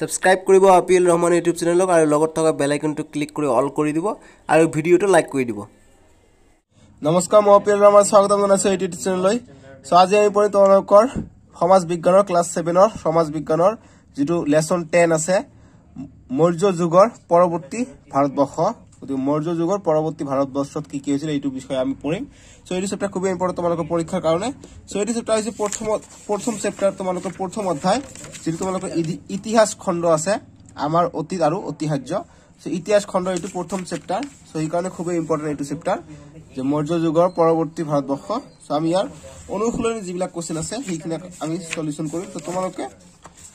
subscribe করব আপিএল Rahman YouTube চ্যানেলক আর থাকা বেল আইকনটি ক্লিক করে অল করে দিব আর ভিডিওটা লাইক করে দিব নমস্কার মো আপিএল রহমান স্বাগত জানাইছো ইউটিউব চ্যানেল সো আজি আমি পড়ি তোমার সমাজ বিজ্ঞানের ক্লাস সেভেনের সমাজ বিজ্ঞানের যেটা লেসন টেন আছে মৌর্য যুগের পরবর্তী ভারতবর্ষ গতিকে মৌৰ্য যুগৰ পৰৱৰ্তী ভাৰতবৰ্ষত কি কি হৈছিল এইটো বিষয়ে আমি পঢ়িম চ' এইটো চেপ্টাৰ খুবেই ইম্পৰ্টেণ্ট তোমালোকৰ পৰীক্ষাৰ কাৰণে চ' এইটো চেপ্টাৰ হৈছে প্ৰথম প্ৰথম চেপ্টাৰ তোমালোকৰ প্ৰথম অধ্যায় যিটো তোমালোকৰ ইতিহাস খণ্ড আছে আমাৰ অতীত আৰু ঐতিহাস্য চ' ইতিহাস খণ্ড এইটো প্ৰথম চেপ্টাৰ চ' সেইকাৰণে খুবেই ইম্পৰ্টেণ্ট এইটো চেপ্টাৰ যে মৌৰ্য যুগৰ পৰৱৰ্তী ভাৰতবৰ্ষ চ' আমি ইয়াৰ অনুশীলনী যিবিলাক কৈছিল আছে সেইখিনি আমি চলিউশ্যন কৰিম ত' তোমালোকে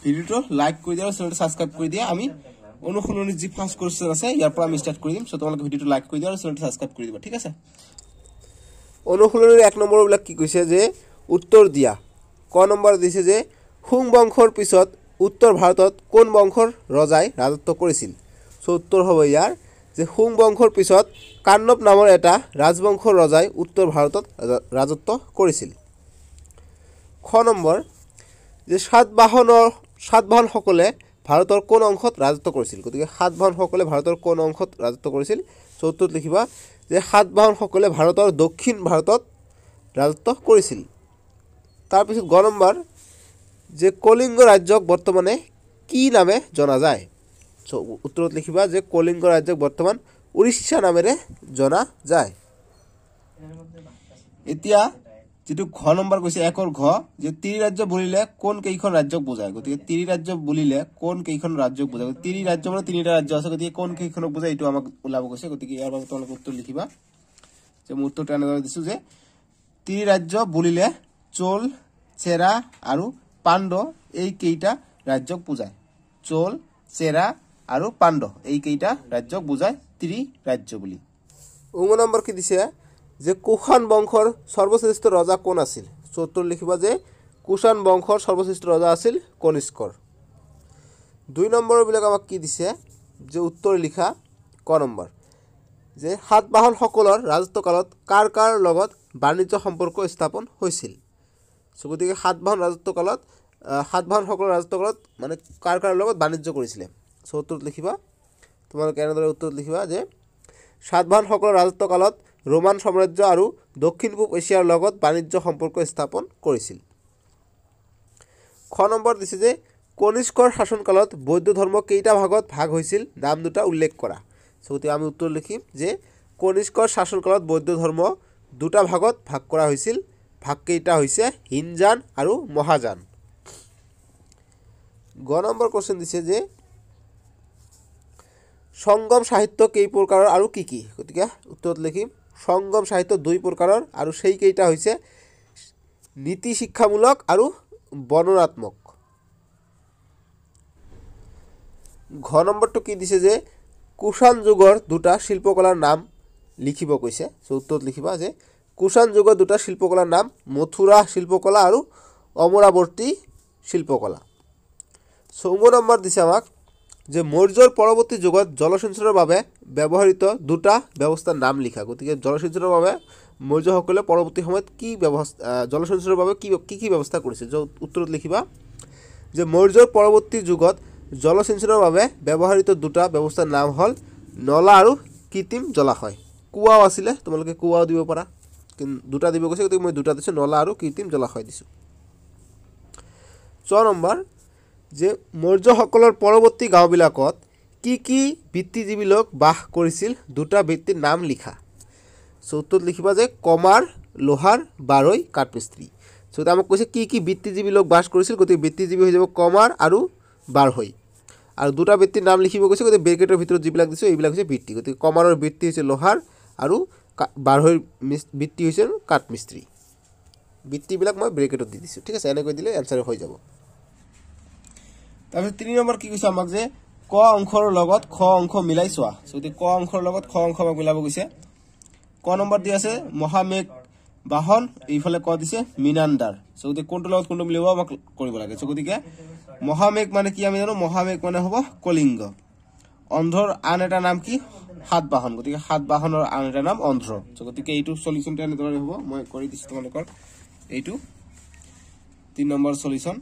ভিডিঅ'টো লাইক কৰি দিয়া আৰু চেনেলটো ছাবস্ক্ৰাইব কৰি দিয়া আমি অনুসৰণি যি ফাৰ্ষ্ট কুৱেশ্যন আছে ইয়াৰ পৰা আমি ষ্টাৰ্ট কৰি দিম চ' তোমালোকে ভিডিঅ'টো লাইক কৰি দিব আৰু চেনেলটো ছাবস্ক্ৰাইব কৰি দিবা ঠিক আছে অনুশীলনীৰ এক নম্বৰবিলাক কি কৈছে যে উত্তৰ দিয়া ক নম্বৰ দিছে যে সোং বংশৰ পিছত উত্তৰ ভাৰতত কোন বংশৰ ৰজাই ৰাজত্ব কৰিছিল চ' উত্তৰ হ'ব ইয়াৰ যে সোং বংশৰ পিছত কাণ্ডৱ নামৰ এটা ৰাজবংশৰ ৰজাই উত্তৰ ভাৰতত ৰাজত্ব কৰিছিল খ নম্বৰ যে সাতবাহনৰ সাতবাহনসকলে ভাৰতৰ কোন অংশত ৰাজত্ব কৰিছিল গতিকে সাত সাতবাহনসকলে ভাৰতৰ কোন অংশত ৰাজত্ব কৰিছিল চৌত্ৰত লিখিবা যে সাত সাতবাহনসকলে ভাৰতৰ দক্ষিণ ভাৰতত ৰাজত্ব কৰিছিল তাৰপিছত গ নম্বৰ যে কলিংগ ৰাজ্যক বৰ্তমানে কি নামে জনা যায় উত্তৰত লিখিবা যে কলিংগ ৰাজ্যক বৰ্তমান উৰিষ্যা নামেৰে জনা যায় এতিয়া যিটো ঘ নম্বৰ কৈছে একৰ ঘ যে ত্ৰি ৰাজ্য বুলিলে কোন কেইখন ৰাজ্যক বুজায় গতিকে তিনি ৰাজ্য বুলিলে কোন কেইখন ৰাজ্যক বুজায় তিনি ৰাজ্য মানে তিনিটা ৰাজ্য আছে গতিকে কোন কেইখনক বুজায় এইটো আমাক ওলাব কৈছে গতিকে ইয়াৰ বাবে তোমালোকে উত্তৰ লিখিবা যে মই উত্তৰটো এনেদৰে দিছো যে ত্ৰি ৰাজ্য বুলিলে চোল চেৰা আৰু পাণ্ড এই কেইটা ৰাজ্যক বুজায় চোল চেৰা আৰু পাণ্ড এই কেইটা ৰাজ্যক বুজায় ত্ৰি ৰাজ্য বুলি উম নম্বৰ কি দিছে যে কুষাণ বংশৰ সৰ্বশ্ৰেষ্ঠ ৰজা কোন আছিল চৌত্ৰ লিখিবা যে কুষাণ বংশৰ সৰ্বশ্ৰেষ্ঠ ৰজা আছিল কনিষ্কৰ দুই নম্বৰবিলাক আমাক কি দিছে যে উত্তৰ লিখা ক নম্বৰ যে সাতবাহনসকলৰ ৰাজত্বকালত কাৰ কাৰ লগত বাণিজ্য সম্পৰ্ক স্থাপন হৈছিল চ' গতিকে সাতবাহন ৰাজত্বকালত সাতবাহনসকলৰ ৰাজত্বকালত মানে কাৰ কাৰ লগত বাণিজ্য কৰিছিলে চ' লিখিবা তোমালোকে এনেদৰে উত্তৰত লিখিবা যে সাতবাহনসকলৰ ৰাজত্বকালত ৰোমান সাম্ৰাজ্য আৰু দক্ষিণ পূব এছিয়াৰ লগত বাণিজ্য সম্পৰ্ক স্থাপন কৰিছিল খ নম্বৰ দিছে যে কনিষ্কৰ শাসনকালত বৌদ্ধ ধৰ্ম কেইটা ভাগত ভাগ হৈছিল নাম দুটা উল্লেখ কৰা চকুতে আমি উত্তৰ লিখিম যে কনিষ্কৰ শাসনকালত বৌদ্ধ ধৰ্ম দুটা ভাগত ভাগ কৰা হৈছিল ভাগকেইটা হৈছে হিনজান আৰু মহাজান গ নম্বৰ কুৱেশ্যন দিছে যে সংগম সাহিত্য কেই প্ৰকাৰৰ আৰু কি কি গতিকে উত্তৰত লিখিম সঙ্গম সাহিত্য দুই প্রকাৰৰ আৰু সেইকেইটা হৈছে নীতি শিক্ষামূলক আৰু বৰ্ণনাত্মক ঘ নম্বৰটো কি দিছে যে কুষাণ যুগৰ দুটা শিল্পকলাৰ নাম লিখিব কৈছে চ' উত্তৰত লিখিবা যে কুষাণ যুগৰ দুটা শিল্পকলাৰ নাম মথুৰা শিল্পকলা আৰু অমৰাৱৰ্তী শিল্পকলা চৌম্য নম্বৰ দিছে আমাক যে মৌর্যর পরবর্তী যুগত জলসিঞ্চনের বাবে ব্যবহৃত দুটা ব্যৱস্থাৰ নাম লিখা গতিকে জলসিঞ্চনৰ বাবে মৌৰ্যসকলে পৰৱৰ্তী সময়ত কি ব্যৱস্থা জলসিঞ্চনৰ বাবে কি কি কি ব্যৱস্থা কৰিছে উত্তৰত লিখিবা যে মৌৰ্যৰ পৰৱৰ্তী যুগত জলসিঞ্চনৰ বাবে ব্যৱহৃত দুটা ব্যৱস্থাৰ নাম হ'ল নলা আৰু কৃত্ৰিম জলাশয় কুঁৱাও আছিলে তোমালোকে কুঁৱাও দিব পাৰা দুটা দিব গৈছে গতিকে মই দুটা দিছোঁ নলা আৰু কৃত্ৰিম জলাশয় দিছোঁ ছ নম্বৰ যে মৌৰ্যসকলৰ পৰৱৰ্তী গাঁওবিলাকত কি কি বৃত্তিজীৱী লোক বাস কৰিছিল দুটা বৃত্তিৰ নাম লিখা চৌটোত লিখিবা যে কমাৰ লোহাৰ বাৰৈ কাঠমিস্ত্ৰী চৌত আমাক কৈছে কি কি বৃত্তিজীৱী লোক বাস কৰিছিল গতিকে বৃত্তিজীৱী হৈ যাব কমাৰ আৰু বাৰৈ আৰু দুটা বৃত্তিৰ নাম লিখিব কৈছে গতিকে ব্ৰেকেটৰ ভিতৰত যিবিলাক দিছোঁ এইবিলাক হৈছে বৃত্তি গতিকে কমাৰৰ বৃত্তি হৈছে লোহাৰ আৰু কা বাৰৈৰ বৃত্তি হৈছে কাঠমিস্ত্ৰী বৃত্তিবিলাক মই ব্ৰেকেটত দি দিছোঁ ঠিক আছে এনেকৈ দিলে এনচাৰ হৈ যাব তাৰপিছত তিনি নম্বৰ কি কৈছে আমাক যে ক অংশৰ লগত খ অংশ মিলাই চোৱা গতিকে ক অংশৰ লগত খ অংশ আমাক মিলাব গৈছে ক নম্বৰ দি আছে মহামেঘ বাহন এইফালে ক দিছে মিনাণ্ডাৰ চ' গতিকে কোনটোৰ লগত কোনটো মিলিব আমাক কৰিব লাগে চ' গতিকে মহামেঘ মানে কি আমি জানো মহামেঘ মানে হ'ব কলিংগ অন্ধ্ৰৰ আন এটা নাম কি সাত বাহন গতিকে সাত বাহনৰ আন এটা নাম অন্ধ্ৰ চ' গতিকে এইটো চলিউশ্যনটো এনেদৰে হ'ব মই কৰি দিছোঁ তোমালোকৰ এইটো তিনি নম্বৰ চলিউশ্যন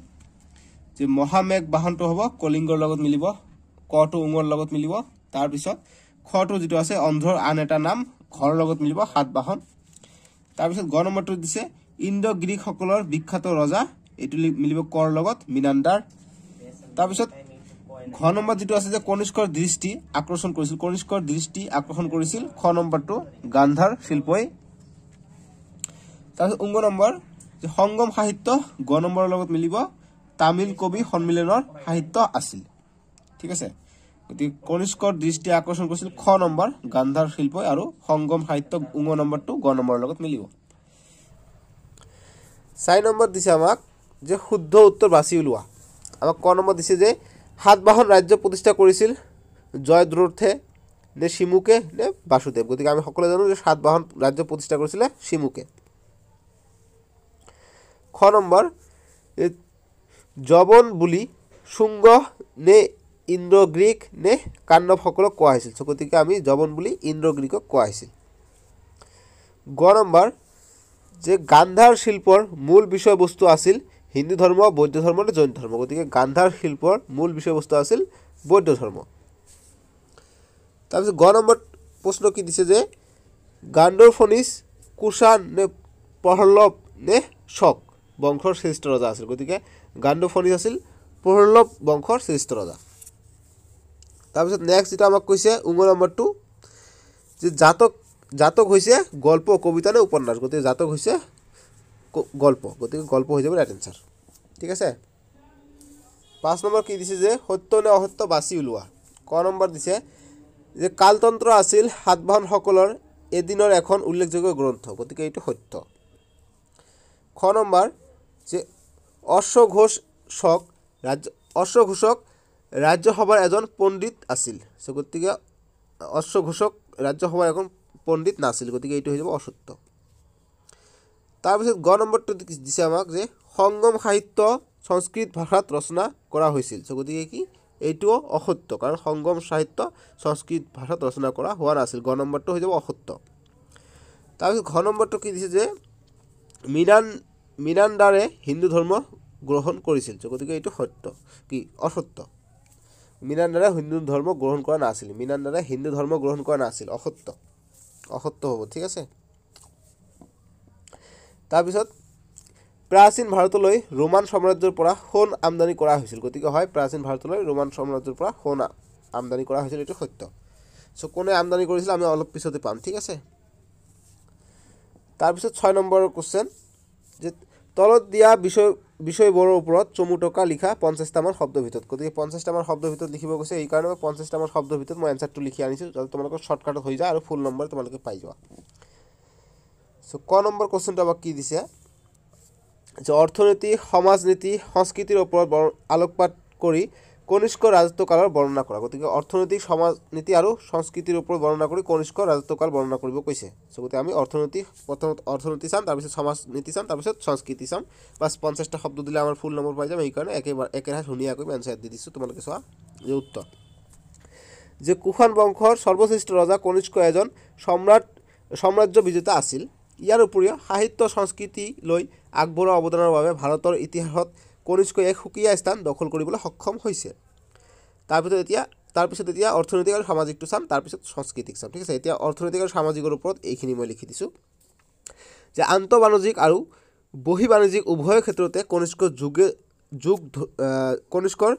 যে মহামেঘ বাহনটো হ'ব কলিংগৰ লগত মিলিব ক টো উঙৰ লগত মিলিব তাৰপিছত খটো যিটো আছে অন্ধ্ৰৰ আন এটা নাম ঘৰৰ লগত মিলিব সাত বাহন তাৰপিছত গ নম্বৰটো দিছে ইণ্ড' গ্ৰীকসকলৰ বিখ্যাত ৰজা এইটো মিলিব কৰ লগত মিনাণ্ডাৰ তাৰপিছত ঘ নম্বৰ যিটো আছে যে কনিষ্কৰ দৃষ্টি আকৰ্ষণ কৰিছিল কনিষ্কৰ দৃষ্টি আকৰ্ষণ কৰিছিল খ নম্বৰটো গান্ধাৰ শিল্পই তাৰপিছত উংগ নম্বৰ সংগম সাহিত্য গ নম্বৰৰ লগত মিলিব তামিল কবি সন্মিলনৰ সাহিত্য আছিল ঠিক আছে গতিকে কনিষ্কৰ দৃষ্টি আকৰ্ষণ কৰিছিল খ নম্বৰ গান্ধাৰ শিল্পই আৰু সংগম সাহিত্য উঙ নম্বৰটো গ নম্বৰৰ লগত মিলিব চাৰি নম্বৰ দিছে আমাক যে শুদ্ধ উত্তৰ বাছি ওলোৱা আমাক ক নম্বৰ দিছে যে সাতবাহন ৰাজ্য প্ৰতিষ্ঠা কৰিছিল জয়দ্ৰোৰ্থে নে শিমুকে নে বাসুদেৱ গতিকে আমি সকলোৱে জানো যে সাতবাহন ৰাজ্য প্ৰতিষ্ঠা কৰিছিলে শিমুকে খ নম্বৰ জবন বুলি শুংগ নে ইন্দ্ৰ গ্ৰীক নে কাণ্ডৱসকলক কোৱা হৈছিল চ' গতিকে আমি জবন বুলি ইন্দ্ৰ গ্ৰীকক কোৱা হৈছিল গ নম্বৰ যে গান্ধাৰ শিল্পৰ মূল বিষয়বস্তু আছিল হিন্দু ধৰ্ম বৌদ্ধ ধৰ্ম নে জৈন ধৰ্ম গতিকে গান্ধাৰ শিল্পৰ মূল বিষয়বস্তু আছিল বৌদ্ধ ধৰ্ম তাৰপিছত গ নম্বৰ প্ৰশ্ন কি দিছে যে গাণ্ডৰ ফনিছ নে প্ৰহল্লভ নে শক বংশৰ শ্ৰেষ্ঠ ৰজা আছিল গতিকে গাণ্ডুফনিছ আছিল প্ৰহল্লভ বংশৰ শ্ৰেষ্ঠ ৰজা তাৰপিছত নেক্সট যিটো আমাক কৈছে উঙ নম্বৰটো যে জাতক জাতক হৈছে গল্প কবিতা নে উপন্যাস গতিকে জাতক হৈছে গল্প গতিকে গল্প হৈ যাব ৰাইট এনচাৰ ঠিক আছে পাঁচ নম্বৰ কি দিছে যে সত্য নে অসত্য বাছি ওলোৱা ক নম্বৰ দিছে যে কালতন্ত্ৰ আছিল সাতবাহনসকলৰ এদিনৰ এখন উল্লেখযোগ্য গ্ৰন্থ গতিকে এইটো সত্য খ নম্বৰ যে অশ্বঘোষক ৰাজ্য অশ্বঘোষক ৰাজ্যসভাৰ এজন পণ্ডিত আছিল চ' গতিকে অশ্বঘোষক ৰাজ্যসভাৰ এজন পণ্ডিত নাছিল গতিকে এইটো হৈ যাব অসত্য তাৰপিছত গ নম্বৰটো দিছে আমাক যে সংগম সাহিত্য সংস্কৃত ভাষাত ৰচনা কৰা হৈছিল চ' গতিকে কি এইটোও অসত্য কাৰণ সংগম সাহিত্য সংস্কৃত ভাষাত ৰচনা কৰা হোৱা নাছিল গ নম্বৰটো হৈ যাব অসত্য তাৰপিছত ঘ নম্বৰটো কি দিছে যে মিৰাণ মিৰাণ্ডাৰে হিন্দু ধৰ্ম গ্ৰহণ কৰিছিল চ' গতিকে এইটো সত্য কি অসত্য মিৰাণ্ডাৰে হিন্দু ধৰ্ম গ্ৰহণ কৰা নাছিল মিৰাণ্ডাৰে হিন্দু ধৰ্ম গ্ৰহণ কৰা নাছিল অসত্য অসত্য হ'ব ঠিক আছে তাৰপিছত প্ৰাচীন ভাৰতলৈ ৰোমান সাম্ৰাজ্যৰ পৰা সোণ আমদানি কৰা হৈছিল গতিকে হয় প্ৰাচীন ভাৰতলৈ ৰোমান সাম্ৰাজ্যৰ পৰা সোণ আমদানি কৰা হৈছিল এইটো সত্য চ' কোনে আমদানি কৰিছিল আমি অলপ পিছতে পাম ঠিক আছে তাৰপিছত ছয় নম্বৰ কুৱেশ্যন যে তলত দিয়া বিষয় বিষয়বোৰৰ ওপৰত চমু টকা লিখা পঞ্চাছটামান শব্দৰ ভিতৰত গতিকে পঞ্চাছটামান শব্দৰ ভিতৰত লিখিব গৈছে এইকাৰণে মই পঞ্চাছটামান শব্দৰ ভিতৰত মই এনচাৰটো লিখি আনিছোঁ যাতে তোমালোকৰ শ্বৰ্টকাটত হৈ যায় আৰু ফুল নম্বৰ তোমালোকে পাই যোৱা চ' ক নম্বৰ কুৱেশ্যনটো আমাক কি দিছে যে অৰ্থনীতি সমাজনীতি সংস্কৃতিৰ ওপৰত বৰ আলোকপাত কৰি কনিষ্ক রাজত্বকাল বর্ণনা করা গতিকে অর্থনৈতিক সমাজনীতি আৰু সংস্কৃতির উপর বর্ণনা করে কনিষ্ক রাজত্বকাল বর্ণনা করব কৈছে সো গতিকে আমি অর্থনৈতিক প্রথম অর্থনীতি চাম তাৰপিছত সমাজনীতি চাম তাৰপিছত সংস্কৃতি চাম বাস পঞ্চাছটা শব্দ দিলে আমাৰ ফুল নম্বৰ পাই যাম সেইকাৰণে একেবাৰ একেৰাহে ধুনীয়াকৈ করে অ্যান্সার দি দিছোঁ তোমালোকে চোৱা যে উত্তৰ যে কুশান বংশৰ সৰ্বশ্ৰেষ্ঠ ৰজা কনিষ্ক এজন সম্ৰাট সাম্রাজ্য বিজেতা আছিল ইয়াৰ উপৰিও সাহিত্য সংস্কৃতি লৈ আগবঢ়োৱা অৱদানৰ বাবে ভাৰতৰ ইতিহাসত কনিষ্কই এক সুকীয়া স্থান দখল কৰিবলৈ সক্ষম হৈছে তাৰপিছত এতিয়া তাৰপিছত এতিয়া অৰ্থনৈতিক আৰু সামাজিকটো চাম তাৰপিছত সাংস্কৃতিক চাম ঠিক আছে এতিয়া অৰ্থনৈতিক আৰু সামাজিকৰ ওপৰত এইখিনি মই লিখি দিছোঁ যে আন্তঃবাণিজ্যিক আৰু বাণিজ্যিক উভয় ক্ষেত্ৰতে কনিষ্ক যোগে যুগ কনিষ্কৰ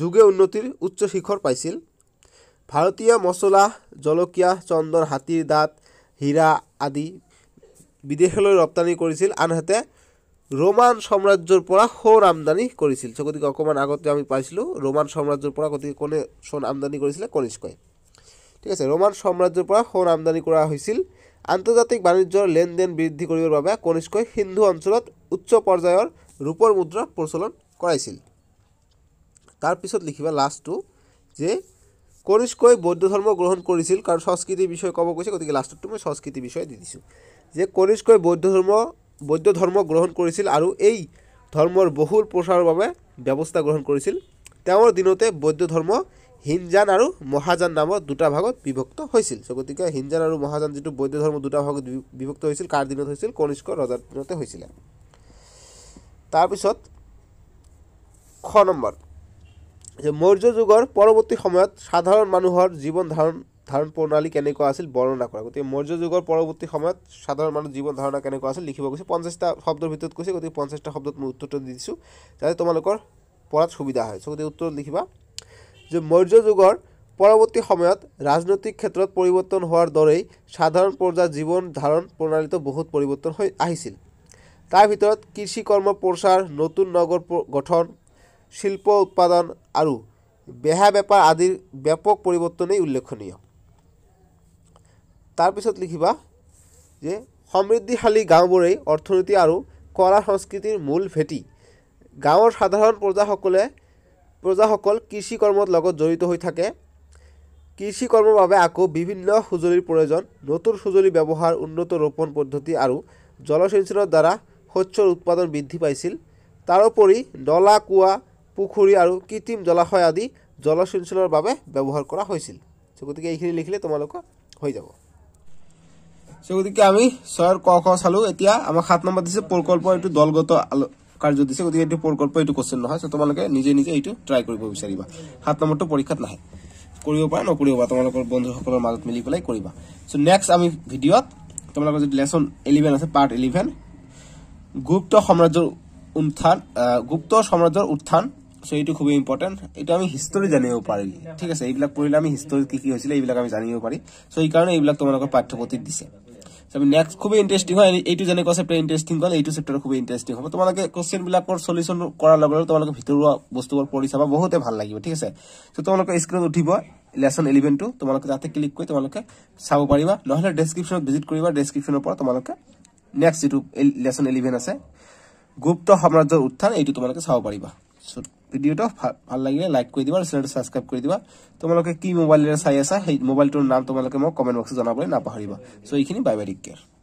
যোগে উন্নতিৰ উচ্চ শিখৰ পাইছিল ভাৰতীয় মচলা জলকীয়া চন্দন হাতীৰ দাঁত হীৰা আদি বিদেশলৈ ৰপ্তানি কৰিছিল আনহাতে ৰোমান সাম্ৰাজ্যৰ পৰা সোণ আমদানি কৰিছিল চ' গতিকে অকণমান আগতে আমি পাইছিলোঁ ৰোমান সাম্ৰাজ্যৰ পৰা গতিকে কোনে সোণ আমদানি কৰিছিলে কনিষ্কই ঠিক আছে ৰোমান সাম্ৰাজ্যৰ পৰা সোণ আমদানি কৰা হৈছিল আন্তৰ্জাতিক বাণিজ্যৰ লেনদেন বৃদ্ধি কৰিবৰ বাবে কনিষ্কই সিন্ধু অঞ্চলত উচ্চ পৰ্যায়ৰ ৰূপৰ মুদ্ৰা প্ৰচলন কৰাইছিল তাৰপিছত লিখিবা লাষ্টটো যে কনিষ্কই বৌদ্ধ ধৰ্ম গ্ৰহণ কৰিছিল কাৰণ সংস্কৃতিৰ বিষয়ে ক'ব কৈছে গতিকে লাষ্টতটো মই সংস্কৃতিৰ বিষয়ে দি দিছোঁ যে কনিষ্কই বৌদ্ধ ধৰ্ম বৌদ্ধ ধৰ্ম গ্ৰহণ কৰিছিল আৰু এই ধৰ্মৰ বহুল প্ৰচাৰৰ বাবে ব্যৱস্থা গ্ৰহণ কৰিছিল তেওঁৰ দিনতে বৌদ্ধ ধৰ্ম হিনজান আৰু মহাজান নামৰ দুটা ভাগত বিভক্ত হৈছিল চ' গতিকে হিনজান আৰু মহাজান যিটো বৌদ্ধ ধৰ্ম দুটা ভাগত বিভক্ত হৈছিল কাৰ দিনত হৈছিল কনিষ্ক ৰজাৰ দিনতে হৈছিলে তাৰপিছত শ নম্বৰ যে মৌৰ্য যুগৰ পৰৱৰ্তী সময়ত সাধাৰণ মানুহৰ জীৱন ধাৰণ ধাৰণ প্ৰণালী কেনেকুৱা আছিল বৰ্ণনা কৰা গতিকে মৌৰ্য যুগৰ পৰৱৰ্তী সময়ত সাধাৰণ মানুহৰ জীৱন ধাৰণা কেনেকুৱা আছিল লিখিব গৈছে পঞ্চাছটা শব্দৰ ভিতৰত কৈছে গতিকে পঞ্চাছটা শব্দত মই উত্তৰটো দি দিছোঁ যাতে তোমালোকৰ পৰাত সুবিধা হয় চ' গতিকে উত্তৰত লিখিবা যে মৌৰ্য যুগৰ পৰৱৰ্তী সময়ত ৰাজনৈতিক ক্ষেত্ৰত পৰিৱৰ্তন হোৱাৰ দৰেই সাধাৰণ পৰ্যায়ৰ জীৱন ধাৰণ প্ৰণালীটো বহুত পৰিৱৰ্তন হৈ আহিছিল তাৰ ভিতৰত কৃষি কৰ্ম প্ৰচাৰ নতুন নগৰ গঠন শিল্প উৎপাদন আৰু বেহা বেপাৰ আদিৰ ব্যাপক পৰিৱৰ্তনেই উল্লেখনীয় তাৰপিছত লিখিবা যে সমৃদ্ধিশালী গাঁওবোৰেই অৰ্থনীতি আৰু কলা সংস্কৃতিৰ মূল ভেটি গাঁৱৰ সাধাৰণ প্ৰজাসকলে প্ৰজাসকল কৃষি কৰ্মৰ লগত জড়িত হৈ থাকে কৃষি কৰ্মৰ বাবে আকৌ বিভিন্ন সঁজুলিৰ প্ৰয়োজন নতুন সঁজুলি ব্যৱহাৰ উন্নত ৰোপণ পদ্ধতি আৰু জলসিঞ্চনৰ দ্বাৰা শস্যৰ উৎপাদন বৃদ্ধি পাইছিল তাৰোপৰি নলা কুঁৱা পুখুৰী আৰু কৃত্ৰিম জলাশয় আদি জলসিঞ্চনৰ বাবে ব্যৱহাৰ কৰা হৈছিল গতিকে এইখিনি লিখিলে তোমালোকৰ হৈ যাব গতিকে আমি ছয়ৰ ক খ চালো এতিয়া আমাৰ সাত নম্বৰ দিছে প্ৰকল্প এইটো দলগত কাৰ্য দিছে গতিকে এইটো প্ৰকল্প এইটো কোৱেশ্যন নহয় চ' তোমালোকে নিজে নিজে এইটো ট্ৰাই কৰিব বিচাৰিবা সাত নম্বৰটো পৰীক্ষাত নাহে কৰিব পাৰা নকৰিব পাৰা তোমালোকৰ বন্ধুসকলৰ মাজত মিলি পেলাই কৰিবা চ' নেক্সট আমি ভিডিঅ'ত তোমালোকৰ যিটো লেচন ইলেভেন আছে পাৰ্ট ইলেভেন গুপ্ত সাম্ৰাজ্যৰ উত্থান গুপ্ত সাম্ৰাজ্যৰ উত্থান চ' এইটো খুবেই ইম্পৰ্টেণ্ট এইটো আমি হিষ্ট্ৰী জানিব পাৰি ঠিক আছে এইবিলাক পঢ়িলে আমি হিষ্ট্ৰী কি কি হৈছিলে এইবিলাক আমি জানিব পাৰি চ' এইকাৰণে এইবিলাক তোমালোকৰ পাঠ্যপতিত দিছে তাৰপিছত নেক্সট খুবেই ইণ্টাৰেষ্টিং হয় এইটো যেনেকুৱা আছে প্ৰে ইণ্টাৰেষ্টিং হ'ল এইটো চেপ্টাৰ খুবেই ইণ্টাৰেষ্টিং হ'ব তোমালোকে কুৱেশ্যনবিলাকৰ চলিউশ্যন কৰাৰ লগে লগে তোমালোকে ভিতৰুৱা বস্তুবোৰ পঢ়ি চাবা বহুতে ভাল লাগিব ঠিক আছে চ' তোমালোকে স্ক্ৰীণত উঠিব লেচন ইলেভেনটো তোমালোকে তাতে ক্লিক কৰি তোমালোকে চাব পাৰিবা নহ'লে ডেছক্ৰিপশ্যনত ভিজিট কৰিবা ডেছক্ৰিপশ্যনৰ পৰা তোমালোকে নেক্সট যিটো লেচন ইলেভেন আছে গুপ্ত সাম্ৰাজ্যৰ উত্থান এইটো তোমালোকে চাব পাৰিবা চ' ভিডিঅ'টো ভাল লাগিলে লাইক কৰি দিবা আৰু চেনেলটো ছাবস্ক্ৰাইব কৰি দিবা তোমালোকে কি মোবাইলেৰে চাই আছা সেই মোবাইলটোৰ নাম তোমালোকে মোক কমেণ্ট বক্সত জনাবলৈ নাপাহৰিবা চ' এইখিনি বাই বাই টেক কেয়াৰ